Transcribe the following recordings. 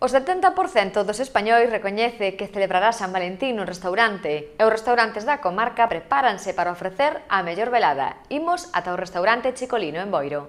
O 70% dos españóis recoñece que celebrará San Valentín un restaurante e os restaurantes da comarca prepáranse para ofrecer a mellor velada. Imos ata o restaurante Chicolino en Boiro.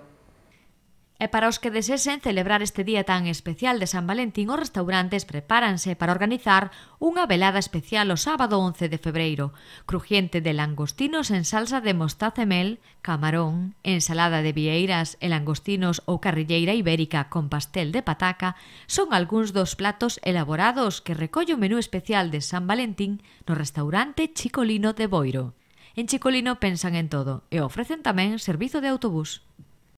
E para os que desesen celebrar este día tan especial de San Valentín, os restaurantes prepáranse para organizar unha velada especial o sábado 11 de febreiro, crujiente de langostinos en salsa de mostaza e mel, camarón, ensalada de vieiras e langostinos ou carrilleira ibérica con pastel de pataca, son algúns dos platos elaborados que recolle o menú especial de San Valentín no restaurante Chicolino de Boiro. En Chicolino pensan en todo e ofrecen tamén servizo de autobús.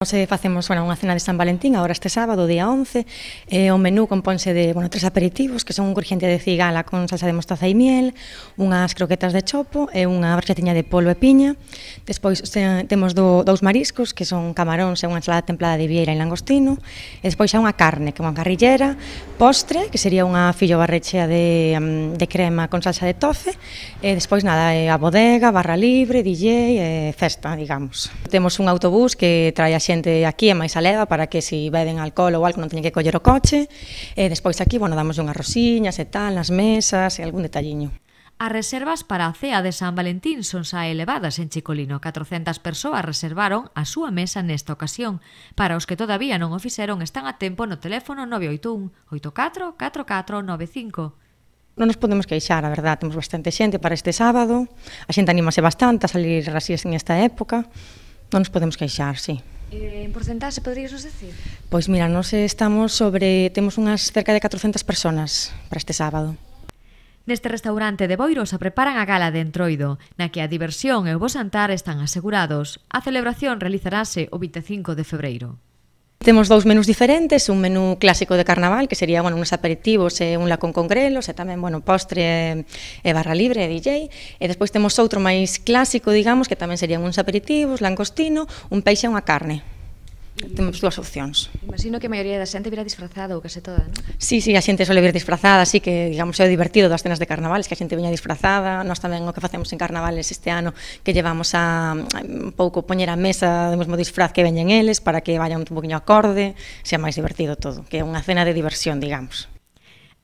Se facemos bueno, unha cena de San Valentín agora este sábado, día 11. Eh, o menú compónse de bueno, tres aperitivos, que son un crujiente de cigala con salsa de mostaza e miel, unhas croquetas de chopo e unha barxetinha de polvo e piña. Despois se, temos do, dous mariscos, que son camaróns e unha ensalada templada de vieira e langostino. E despois xa unha carne, que é unha carrillera, postre, que sería unha fillo barrechea de, mm, de crema con salsa de tofe. E despois nada, eh, a bodega, barra libre, DJ e festa, digamos. Temos un autobús que trae a xe xente aquí é máis aleva para que se beben alcohol ou algo non teñen que coller o coche. E despois aquí, bueno, damos unhas rosiñas e tal, nas mesas e algún detalliño. As reservas para a cea de San Valentín son xa elevadas en Chicolino. 400 persoas reservaron a súa mesa nesta ocasión. Para os que todavía non o fixeron, están a tempo no teléfono 981 84 4495. Non nos podemos queixar, a verdad, temos bastante xente para este sábado, a xente animase bastante a salir así en esta época, non nos podemos queixar, sí. Eh, en porcentaxe, poderías nos decir? Pois mira, nos estamos sobre, temos unhas cerca de 400 persoas para este sábado. Neste restaurante de Boiro se preparan a gala de Entroido, na que a diversión e o bo santar están asegurados. A celebración realizarase o 25 de febreiro. Temos dous menús diferentes, un menú clásico de carnaval, que sería bueno, uns aperitivos e un lacón con grelos, e tamén bueno, postre e barra libre e DJ. E despois temos outro máis clásico, digamos, que tamén serían uns aperitivos, langostino, un peixe e unha carne. Temos dúas opcións. Imagino que a maioría da xente vira disfrazada ou case toda, non? Sí, sí, a xente sole vir disfrazada, así que, digamos, é o divertido das cenas de carnavales, que a xente viña disfrazada, nós tamén o que facemos en carnavales este ano, que llevamos a, a un pouco poñer a mesa do mesmo disfraz que veñen eles, para que vayan un poquinho acorde, sea máis divertido todo, que é unha cena de diversión, digamos.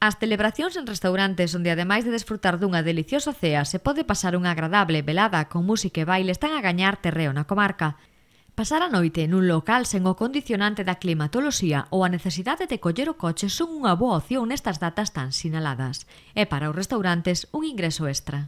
As celebracións en restaurantes onde ademais de desfrutar dunha deliciosa cea se pode pasar unha agradable velada con música e baile están a gañar terreo na comarca. Pasar a noite nun local sen o condicionante da climatoloxía ou a necesidade de coller o coche son unha boa opción nestas datas tan sinaladas. É para os restaurantes un ingreso extra.